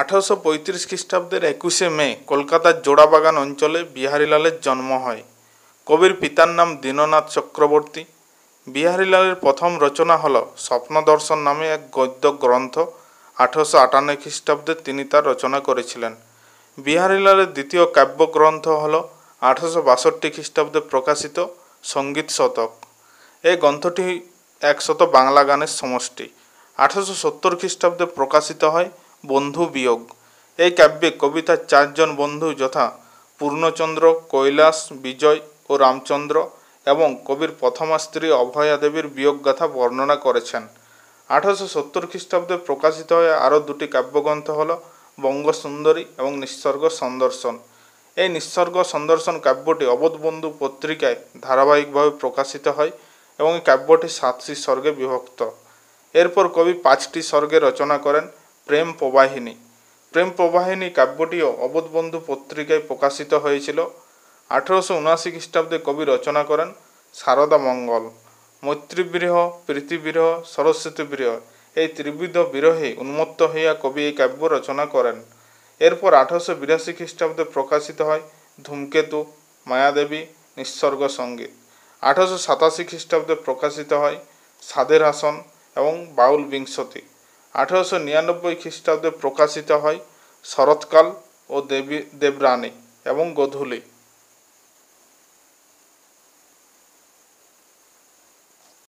আঠারোশো পঁয়ত্রিশ খ্রিস্টাব্দের একুশে মে কলকাতার জোড়াবাগান অঞ্চলে বিহারীলালের জন্ম হয় কবির পিতার নাম দীননাথ চক্রবর্তী বিহারীলালের প্রথম রচনা হল স্বপ্নদর্শন নামে এক গদ্য গ্রন্থ আঠারোশো আটান্ন খ্রিস্টাব্দে তিনি তার রচনা করেছিলেন বিহারীলালের দ্বিতীয় কাব্যগ্রন্থ হল আঠারোশো বাষট্টি খ্রিস্টাব্দে প্রকাশিত সঙ্গীত শতক এই গ্রন্থটি একশত বাংলা গানের সমষ্টি আঠারোশো সত্তর খ্রিস্টাব্দে প্রকাশিত হয় বন্ধু বিয়োগ এই কাব্যে কবিতার চারজন বন্ধু যথা পূর্ণচন্দ্র কৈলাস বিজয় ও রামচন্দ্র এবং কবির প্রথমা স্ত্রী অভয়া দেবীর গাথা বর্ণনা করেছেন আঠারোশো সত্তর খ্রিস্টাব্দে প্রকাশিত হয়ে আরও দুটি কাব্যগ্রন্থ হল বঙ্গসুন্দরী এবং নিঃসর্গ সন্দর্শন এই নিঃসর্গ সন্দর্শন কাব্যটি অবধবন্ধু পত্রিকায় ধারাবাহিকভাবে প্রকাশিত হয় এবং এই কাব্যটি সাতটি স্বর্গে বিভক্ত এরপর কবি পাঁচটি স্বর্গে রচনা করেন প্রেম প্রবাহিনী প্রেম প্রবাহিনী কাব্যটিও বন্ধু পত্রিকায় প্রকাশিত হয়েছিল আঠেরোশো উনআশি খ্রিস্টাব্দে কবি রচনা করেন সারদা মঙ্গল মৈত্রীবিরহ পৃথিবীরহ সরস্বতী বিরহ এই ত্রিবিধ বিরহে উন্মত্ত হইয়া কবি এই কাব্য রচনা করেন এরপর আঠারোশো বিরাশি খ্রিস্টাব্দে প্রকাশিত হয় ধূমকেতু মায়াদেবী নিঃসর্গ সঙ্গীত আঠারোশো সাতাশি খ্রিস্টাব্দে প্রকাশিত হয় সাদের হাসন এবং বাউল বিংশতি আঠেরোশো নিরানব্বই খ্রিস্টাব্দে প্রকাশিত হয় শরৎকাল ও দেবী দেবরানী এবং গোধূলি